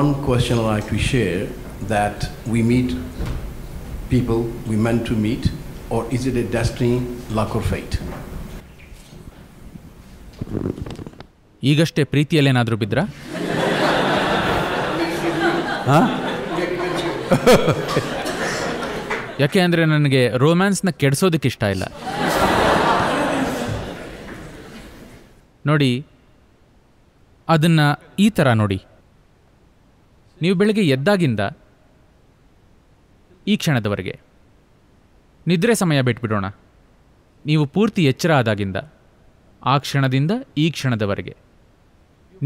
one question I'd like to share that we meet people we meant to meet, or is it a destiny, luck or fate? ಈಗಷ್ಟೇ ಪ್ರೀತಿಯಲ್ಲೇನಾದರೂ ಬಿದ್ರ ಯಾಕೆ ಅಂದರೆ ನನಗೆ ರೋಮ್ಯಾನ್ಸ್ನ ಕೆಡಿಸೋದಕ್ಕೆ ಇಷ್ಟ ಇಲ್ಲ ನೋಡಿ ಅದನ್ನು ಈ ಥರ ನೋಡಿ ನೀವು ಬೆಳಗ್ಗೆ ಎದ್ದಾಗಿಂದ ಈ ಕ್ಷಣದವರೆಗೆ ನಿದ್ರೆ ಸಮಯ ಬಿಟ್ಬಿಡೋಣ ನೀವು ಪೂರ್ತಿ ಎಚ್ಚರ ಆದಾಗಿಂದ ಆ ಕ್ಷಣದಿಂದ ಈ ಕ್ಷಣದವರೆಗೆ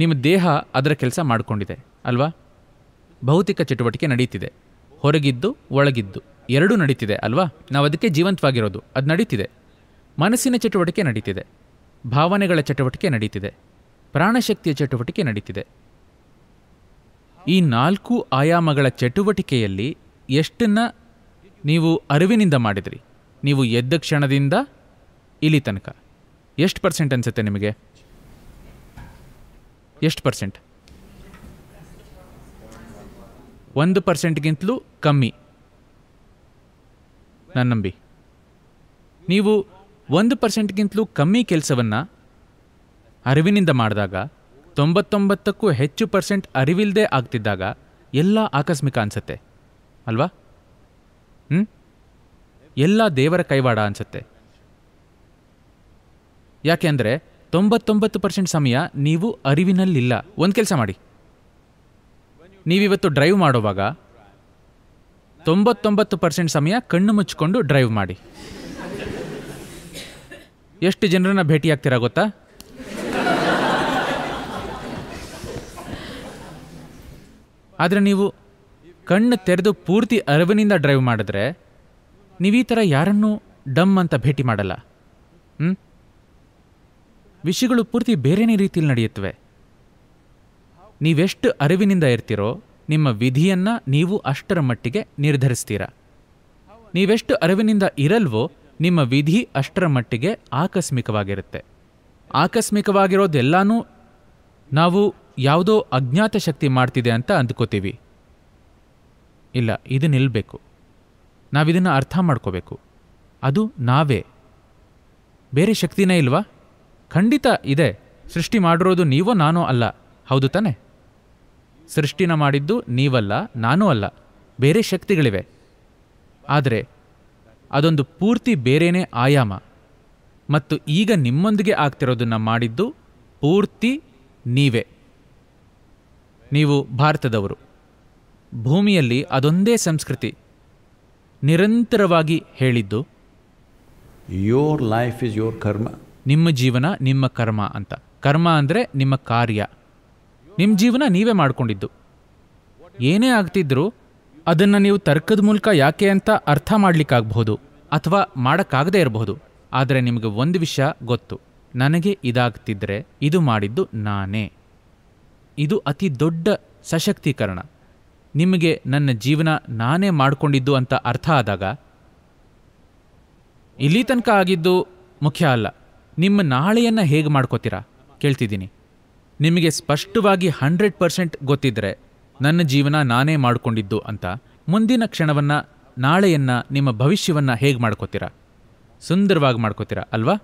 ನಿಮ್ಮ ದೇಹ ಅದರ ಕೆಲಸ ಮಾಡಿಕೊಂಡಿದೆ ಅಲ್ವಾ ಭೌತಿಕ ಚಟುವಟಿಕೆ ನಡೀತಿದೆ ಹೊರಗಿದ್ದು ಒಳಗಿದ್ದು ಎರಡೂ ನಡೀತಿದೆ ಅಲ್ವಾ ನಾವು ಅದಕ್ಕೆ ಜೀವಂತವಾಗಿರೋದು ಅದು ನಡೀತಿದೆ ಮನಸ್ಸಿನ ಚಟುವಟಿಕೆ ನಡೀತಿದೆ ಭಾವನೆಗಳ ಚಟುವಟಿಕೆ ನಡೀತಿದೆ ಪ್ರಾಣಶಕ್ತಿಯ ಚಟುವಟಿಕೆ ನಡೀತಿದೆ ಈ ನಾಲ್ಕು ಆಯಾಮಗಳ ಚಟುವಟಿಕೆಯಲ್ಲಿ ಎಷ್ಟನ್ನು ನೀವು ಅರಿವಿನಿಂದ ಮಾಡಿದ್ರಿ ನೀವು ಎದ್ದ ಕ್ಷಣದಿಂದ ಇಲ್ಲಿ ತನಕ ಎಷ್ಟು ಪರ್ಸೆಂಟ್ ಅನಿಸುತ್ತೆ ನಿಮಗೆ ಎಷ್ಟು ಪರ್ಸೆಂಟ್ ಒಂದು ಪರ್ಸೆಂಟ್ಗಿಂತಲೂ ಕಮ್ಮಿ ನನ್ನ ನಂಬಿ ನೀವು ಒಂದು ಪರ್ಸೆಂಟ್ಗಿಂತಲೂ ಕಮ್ಮಿ ಕೆಲಸವನ್ನು ಅರಿವಿನಿಂದ ಮಾಡಿದಾಗ ತೊಂಬತ್ತೊಂಬತ್ತಕ್ಕೂ ಹೆಚ್ಚು ಪರ್ಸೆಂಟ್ ಅರಿವಿಲ್ಲದೆ ಆಗ್ತಿದ್ದಾಗ ಎಲ್ಲ ಆಕಸ್ಮಿಕ ಅನಿಸುತ್ತೆ ಅಲ್ವಾ ಹ್ಞೂ ಎಲ್ಲ ದೇವರ ಕೈವಾಡ ಅನಿಸುತ್ತೆ ಯಾಕೆ ಅಂದರೆ ತೊಂಬತ್ತೊಂಬತ್ತು ಪರ್ಸೆಂಟ್ ಸಮಯ ನೀವು ಅರಿವಿನಲ್ಲಿಲ್ಲ ಒಂದು ಕೆಲಸ ಮಾಡಿ ನೀವಿವತ್ತು ಡ್ರೈವ್ ಮಾಡುವಾಗ ತೊಂಬತ್ತೊಂಬತ್ತು ಪರ್ಸೆಂಟ್ ಸಮಯ ಕಣ್ಣು ಮುಚ್ಚಿಕೊಂಡು ಡ್ರೈವ್ ಮಾಡಿ ಎಷ್ಟು ಜನರನ್ನ ಭೇಟಿಯಾಗ್ತೀರಾ ಗೊತ್ತಾ ಆದರೆ ನೀವು ಕಣ್ಣು ತೆರೆದು ಪೂರ್ತಿ ಅರಿವಿನಿಂದ ಡ್ರೈವ್ ಮಾಡಿದ್ರೆ ನೀವು ಈ ಥರ ಯಾರನ್ನೂ ಡಮ್ ಅಂತ ಭೇಟಿ ಮಾಡಲ್ಲ ಹ್ಞೂ ವಿಷಯಗಳು ಪೂರ್ತಿ ಬೇರೆನೇ ರೀತಿಯಲ್ಲಿ ನಡೆಯುತ್ತವೆ ನೀವೆಷ್ಟು ಅರಿವಿನಿಂದ ಇರ್ತೀರೋ ನಿಮ್ಮ ವಿಧಿಯನ್ನು ನೀವು ಅಷ್ಟರ ಮಟ್ಟಿಗೆ ನಿರ್ಧರಿಸ್ತೀರಾ ನೀವೆಷ್ಟು ಅರಿವಿನಿಂದ ಇರಲ್ವೋ ನಿಮ್ಮ ವಿಧಿ ಅಷ್ಟರ ಮಟ್ಟಿಗೆ ಆಕಸ್ಮಿಕವಾಗಿರುತ್ತೆ ಆಕಸ್ಮಿಕವಾಗಿರೋದೆಲ್ಲನೂ ನಾವು ಯಾವುದೋ ಅಜ್ಞಾತ ಶಕ್ತಿ ಮಾಡ್ತಿದೆ ಅಂತ ಅಂದ್ಕೋತೀವಿ ಇಲ್ಲ ಇದು ನಿಲ್ಲಬೇಕು ನಾವಿದನ್ನು ಅರ್ಥ ಮಾಡ್ಕೋಬೇಕು ಅದು ನಾವೇ ಬೇರೆ ಶಕ್ತಿನೇ ಇಲ್ವಾ ಖಂಡಿತ ಇದೆ ಸೃಷ್ಟಿ ಮಾಡಿರೋದು ನೀವೋ ನಾನೋ ಅಲ್ಲ ಹೌದು ತಾನೆ ಸೃಷ್ಟಿನ ಮಾಡಿದ್ದು ನೀವಲ್ಲ ನಾನೂ ಅಲ್ಲ ಬೇರೆ ಶಕ್ತಿಗಳಿವೆ ಆದರೆ ಅದೊಂದು ಪೂರ್ತಿ ಬೇರೆಯೇ ಆಯಾಮ ಮತ್ತು ಈಗ ನಿಮ್ಮೊಂದಿಗೆ ಆಗ್ತಿರೋದನ್ನು ಮಾಡಿದ್ದು ಪೂರ್ತಿ ನೀವೇ ನೀವು ಭಾರತದವರು ಭೂಮಿಯಲ್ಲಿ ಅದೊಂದೇ ಸಂಸ್ಕೃತಿ ನಿರಂತರವಾಗಿ ಹೇಳಿದ್ದು ಯೋರ್ ಲೈಫ್ ಇಸ್ ಯೋರ್ ಕರ್ಮ ನಿಮ್ಮ ಜೀವನ ನಿಮ್ಮ ಕರ್ಮ ಅಂತ ಕರ್ಮ ಅಂದರೆ ನಿಮ್ಮ ಕಾರ್ಯ ನಿಮ್ಮ ಜೀವನ ನೀವೇ ಮಾಡಿಕೊಂಡಿದ್ದು ಏನೇ ಆಗ್ತಿದ್ರೂ ಅದನ್ನು ನೀವು ತರ್ಕದ ಮೂಲಕ ಯಾಕೆ ಅಂತ ಅರ್ಥ ಮಾಡಲಿಕ್ಕಾಗಬಹುದು ಅಥವಾ ಮಾಡೋಕ್ಕಾಗದೇ ಇರಬಹುದು ಆದರೆ ನಿಮಗೆ ಒಂದು ವಿಷಯ ಗೊತ್ತು ನನಗೆ ಇದಾಗ್ತಿದ್ರೆ ಇದು ಮಾಡಿದ್ದು ನಾನೇ ಇದು ಅತಿ ದೊಡ್ಡ ಸಶಕ್ತೀಕರಣ ನಿಮಗೆ ನನ್ನ ಜೀವನ ನಾನೇ ಮಾಡಿಕೊಂಡಿದ್ದು ಅಂತ ಅರ್ಥ ಆದಾಗ ಇಲ್ಲಿ ತನಕ ಆಗಿದ್ದು ಮುಖ್ಯ ಅಲ್ಲ ನಿಮ್ಮ ನಾಳೆಯನ್ನು ಹೇಗೆ ಮಾಡ್ಕೋತೀರಾ ಕೇಳ್ತಿದ್ದೀನಿ ನಿಮಗೆ ಸ್ಪಷ್ಟವಾಗಿ ಹಂಡ್ರೆಡ್ ಪರ್ಸೆಂಟ್ ಗೊತ್ತಿದ್ದರೆ ನನ್ನ ಜೀವನ ನಾನೇ ಮಾಡಿಕೊಂಡಿದ್ದು ಅಂತ ಮುಂದಿನ ಕ್ಷಣವನ್ನು ನಾಳೆಯನ್ನು ನಿಮ್ಮ ಭವಿಷ್ಯವನ್ನು ಹೇಗೆ ಮಾಡ್ಕೋತೀರಾ ಸುಂದರವಾಗಿ ಮಾಡ್ಕೋತೀರಾ ಅಲ್ವಾ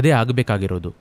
ಅದೇ ಆಗಬೇಕಾಗಿರೋದು